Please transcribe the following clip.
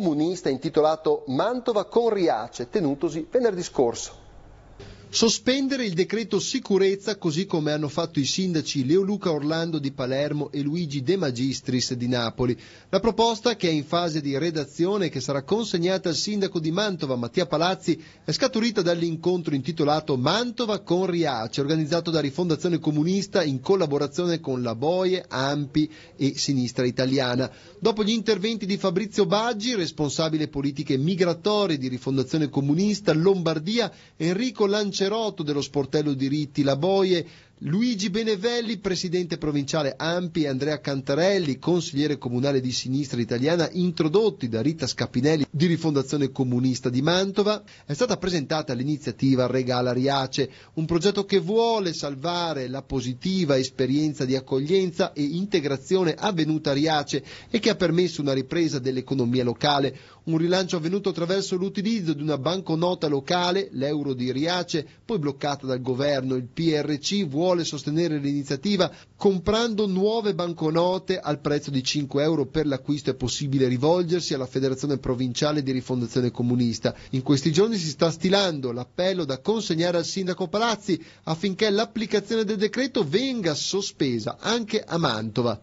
comunista intitolato Mantova con Riace, tenutosi venerdì scorso. Sospendere il decreto sicurezza così come hanno fatto i sindaci Leo Luca Orlando di Palermo e Luigi De Magistris di Napoli. La proposta, che è in fase di redazione e che sarà consegnata al sindaco di Mantova Mattia Palazzi, è scaturita dall'incontro intitolato Mantova con Riace, organizzato da Rifondazione Comunista in collaborazione con la Boie, Ampi e Sinistra Italiana. Dopo gli interventi di Fabrizio Baggi, responsabile politiche migratorie di Rifondazione Comunista Lombardia, Enrico Lanciani Cerotto, dello sportello diritti La Boie, Luigi Benevelli, presidente provinciale Ampi, Andrea Cantarelli, consigliere comunale di sinistra italiana, introdotti da Rita Scapinelli di Rifondazione Comunista di Mantova, è stata presentata l'iniziativa Regala Riace, un progetto che vuole salvare la positiva esperienza di accoglienza e integrazione avvenuta a Riace e che ha permesso una ripresa dell'economia locale, un rilancio avvenuto attraverso l'utilizzo di una banconota locale, l'euro di Riace, poi bloccata dal governo. Il PRC vuole vuole sostenere l'iniziativa comprando nuove banconote al prezzo di 5 euro per l'acquisto è possibile rivolgersi alla Federazione Provinciale di Rifondazione Comunista. In questi giorni si sta stilando l'appello da consegnare al sindaco Palazzi affinché l'applicazione del decreto venga sospesa anche a Mantova.